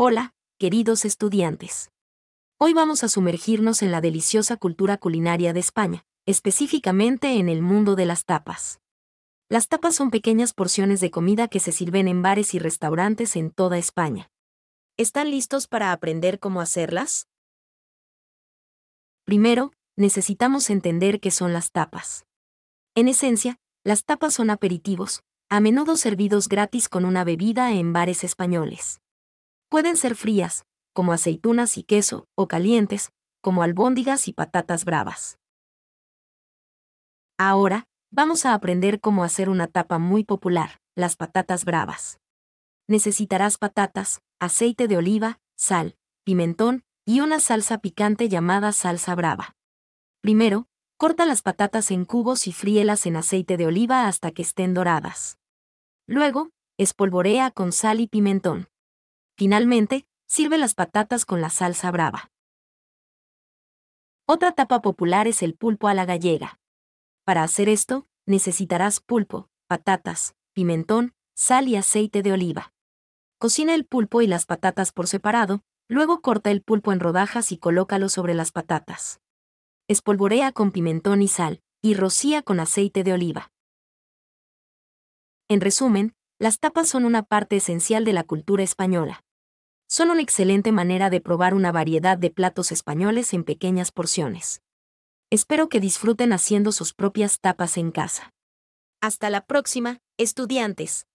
Hola, queridos estudiantes. Hoy vamos a sumergirnos en la deliciosa cultura culinaria de España, específicamente en el mundo de las tapas. Las tapas son pequeñas porciones de comida que se sirven en bares y restaurantes en toda España. ¿Están listos para aprender cómo hacerlas? Primero, necesitamos entender qué son las tapas. En esencia, las tapas son aperitivos, a menudo servidos gratis con una bebida en bares españoles. Pueden ser frías, como aceitunas y queso, o calientes, como albóndigas y patatas bravas. Ahora, vamos a aprender cómo hacer una tapa muy popular, las patatas bravas. Necesitarás patatas, aceite de oliva, sal, pimentón y una salsa picante llamada salsa brava. Primero, corta las patatas en cubos y fríelas en aceite de oliva hasta que estén doradas. Luego, espolvorea con sal y pimentón. Finalmente, sirve las patatas con la salsa brava. Otra tapa popular es el pulpo a la gallega. Para hacer esto, necesitarás pulpo, patatas, pimentón, sal y aceite de oliva. Cocina el pulpo y las patatas por separado, luego corta el pulpo en rodajas y colócalo sobre las patatas. Espolvorea con pimentón y sal, y rocía con aceite de oliva. En resumen, las tapas son una parte esencial de la cultura española son una excelente manera de probar una variedad de platos españoles en pequeñas porciones. Espero que disfruten haciendo sus propias tapas en casa. Hasta la próxima, estudiantes.